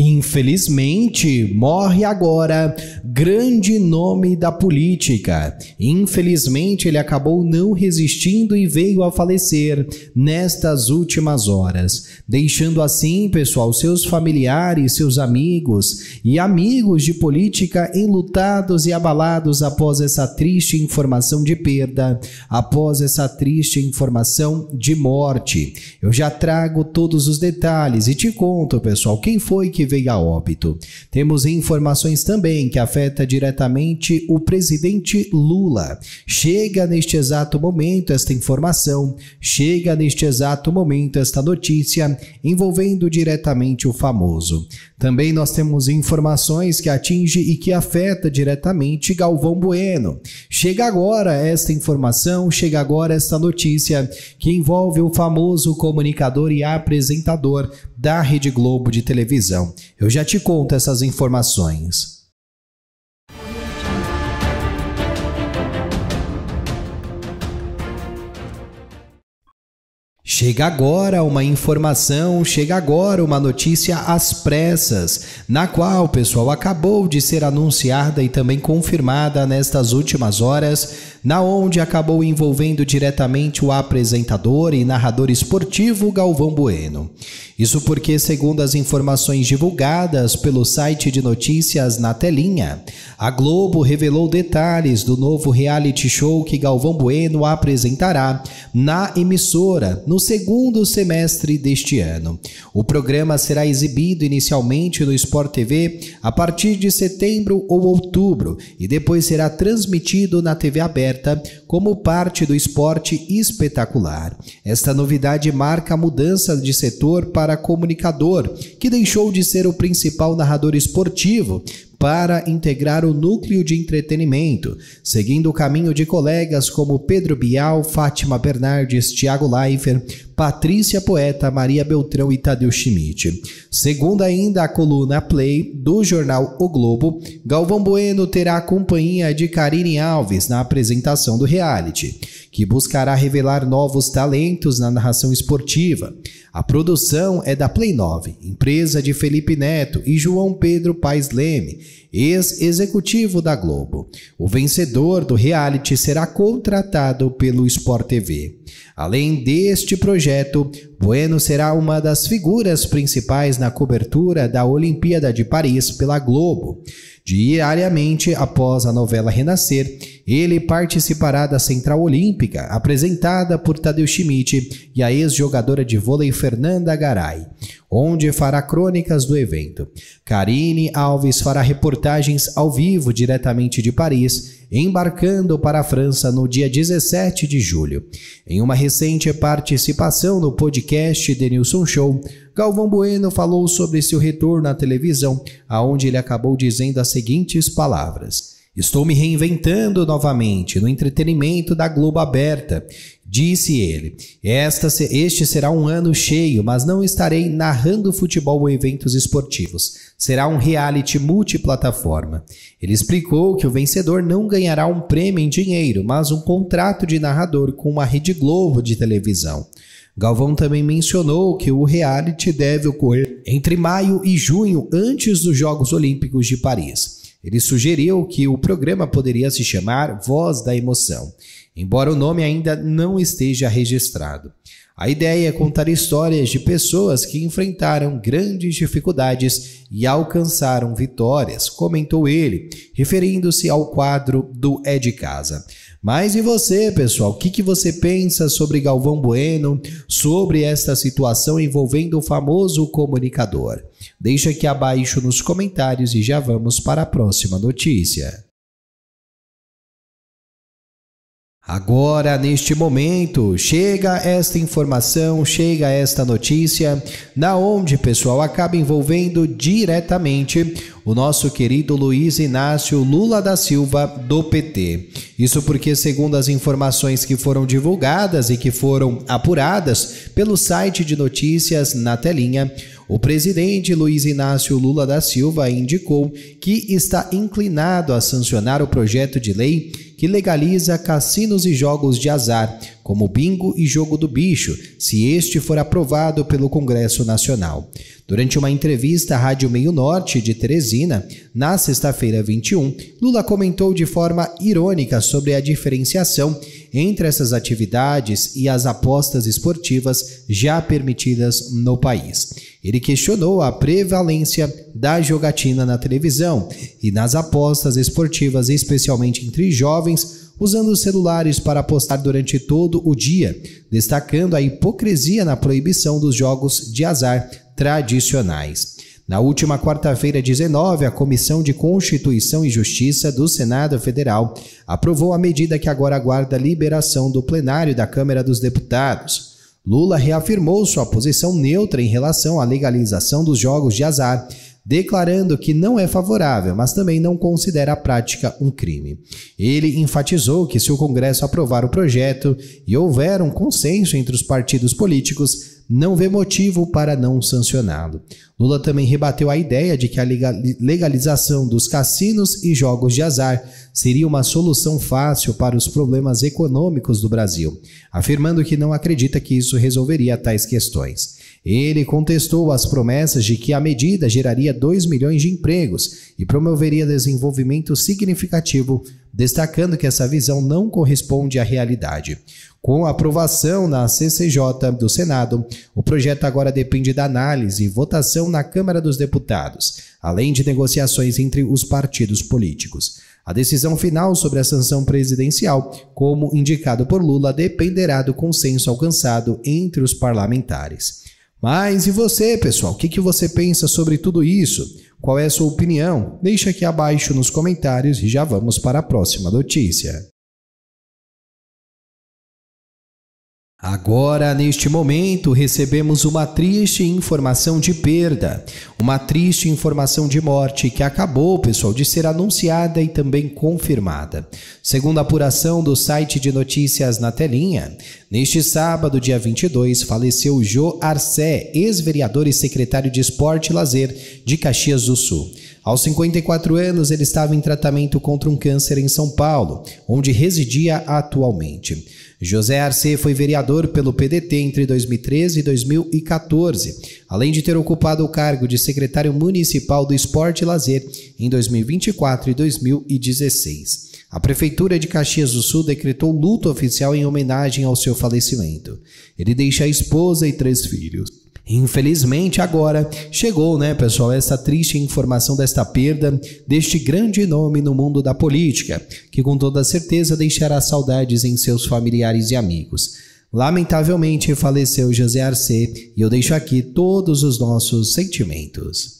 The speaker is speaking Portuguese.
Infelizmente, morre agora grande nome da política. Infelizmente, ele acabou não resistindo e veio a falecer nestas últimas horas, deixando assim, pessoal, seus familiares, seus amigos e amigos de política enlutados e abalados após essa triste informação de perda, após essa triste informação de morte. Eu já trago todos os detalhes e te conto, pessoal, quem foi que veio a óbito. Temos informações também que afeta diretamente o presidente Lula. Chega neste exato momento esta informação, chega neste exato momento esta notícia envolvendo diretamente o famoso. Também nós temos informações que atinge e que afeta diretamente Galvão Bueno. Chega agora esta informação, chega agora esta notícia que envolve o famoso comunicador e apresentador da Rede Globo de televisão. Eu já te conto essas informações. Chega agora uma informação, chega agora uma notícia às pressas, na qual, pessoal, acabou de ser anunciada e também confirmada nestas últimas horas na onde acabou envolvendo diretamente o apresentador e narrador esportivo Galvão Bueno. Isso porque, segundo as informações divulgadas pelo site de notícias Na Telinha, a Globo revelou detalhes do novo reality show que Galvão Bueno apresentará na emissora no segundo semestre deste ano. O programa será exibido inicialmente no Sport TV a partir de setembro ou outubro e depois será transmitido na TV aberta descoberta como parte do esporte espetacular. Esta novidade marca a mudança de setor para comunicador, que deixou de ser o principal narrador esportivo para integrar o núcleo de entretenimento, seguindo o caminho de colegas como Pedro Bial, Fátima Bernardes, Tiago Leifert, Patrícia Poeta, Maria Beltrão e Tadeu Schmidt. Segundo ainda a coluna Play do jornal O Globo, Galvão Bueno terá a companhia de Karine Alves na apresentação do reality, que buscará revelar novos talentos na narração esportiva. A produção é da Play 9, empresa de Felipe Neto e João Pedro Paes Leme, ex-executivo da Globo. O vencedor do reality será contratado pelo Sport TV. Além deste projeto, Bueno será uma das figuras principais na cobertura da Olimpíada de Paris pela Globo. Diariamente após a novela Renascer, ele participará da Central Olímpica, apresentada por Tadeu Schmidt e a ex-jogadora de vôlei Fernanda Garay, onde fará crônicas do evento. Karine Alves fará reportagens ao vivo diretamente de Paris, embarcando para a França no dia 17 de julho. Em uma recente participação no podcast The Nilson Show, Galvão Bueno falou sobre seu retorno à televisão, aonde ele acabou dizendo as seguintes palavras. Estou me reinventando novamente no entretenimento da Globo Aberta Disse ele: Esta, Este será um ano cheio, mas não estarei narrando futebol ou eventos esportivos. Será um reality multiplataforma. Ele explicou que o vencedor não ganhará um prêmio em dinheiro, mas um contrato de narrador com uma Rede Globo de televisão. Galvão também mencionou que o reality deve ocorrer entre maio e junho, antes dos Jogos Olímpicos de Paris. Ele sugeriu que o programa poderia se chamar Voz da Emoção, embora o nome ainda não esteja registrado. A ideia é contar histórias de pessoas que enfrentaram grandes dificuldades e alcançaram vitórias, comentou ele, referindo-se ao quadro do É de Casa. Mas e você, pessoal? O que, que você pensa sobre Galvão Bueno, sobre esta situação envolvendo o famoso comunicador? Deixa aqui abaixo nos comentários e já vamos para a próxima notícia. Agora, neste momento, chega esta informação, chega esta notícia, na onde, pessoal, acaba envolvendo diretamente o nosso querido Luiz Inácio Lula da Silva, do PT. Isso porque, segundo as informações que foram divulgadas e que foram apuradas pelo site de notícias na telinha, o presidente Luiz Inácio Lula da Silva indicou que está inclinado a sancionar o projeto de lei que legaliza cassinos e jogos de azar, como bingo e jogo do bicho, se este for aprovado pelo Congresso Nacional. Durante uma entrevista à Rádio Meio Norte de Teresina, na sexta-feira 21, Lula comentou de forma irônica sobre a diferenciação entre essas atividades e as apostas esportivas já permitidas no país. Ele questionou a prevalência da jogatina na televisão e nas apostas esportivas, especialmente entre jovens, usando os celulares para apostar durante todo o dia, destacando a hipocrisia na proibição dos jogos de azar tradicionais. Na última quarta-feira, 19, a Comissão de Constituição e Justiça do Senado Federal aprovou a medida que agora aguarda a liberação do plenário da Câmara dos Deputados. Lula reafirmou sua posição neutra em relação à legalização dos jogos de azar, declarando que não é favorável, mas também não considera a prática um crime. Ele enfatizou que se o Congresso aprovar o projeto e houver um consenso entre os partidos políticos, não vê motivo para não sancioná-lo. Lula também rebateu a ideia de que a legalização dos cassinos e jogos de azar seria uma solução fácil para os problemas econômicos do Brasil, afirmando que não acredita que isso resolveria tais questões. Ele contestou as promessas de que a medida geraria 2 milhões de empregos e promoveria desenvolvimento significativo, destacando que essa visão não corresponde à realidade. Com a aprovação na CCJ do Senado, o projeto agora depende da análise e votação na Câmara dos Deputados, além de negociações entre os partidos políticos. A decisão final sobre a sanção presidencial, como indicado por Lula, dependerá do consenso alcançado entre os parlamentares. Mas e você, pessoal? O que, que você pensa sobre tudo isso? Qual é a sua opinião? Deixa aqui abaixo nos comentários e já vamos para a próxima notícia. Agora, neste momento, recebemos uma triste informação de perda, uma triste informação de morte que acabou, pessoal, de ser anunciada e também confirmada. Segundo a apuração do site de notícias na telinha, neste sábado, dia 22, faleceu Jô Arcé, ex-vereador e secretário de Esporte e Lazer de Caxias do Sul. Aos 54 anos, ele estava em tratamento contra um câncer em São Paulo, onde residia atualmente. José Arce foi vereador pelo PDT entre 2013 e 2014, além de ter ocupado o cargo de secretário municipal do Esporte e Lazer em 2024 e 2016. A Prefeitura de Caxias do Sul decretou luto oficial em homenagem ao seu falecimento. Ele deixa a esposa e três filhos. Infelizmente, agora chegou, né, pessoal, essa triste informação desta perda deste grande nome no mundo da política, que com toda certeza deixará saudades em seus familiares e amigos. Lamentavelmente faleceu José Arce e eu deixo aqui todos os nossos sentimentos.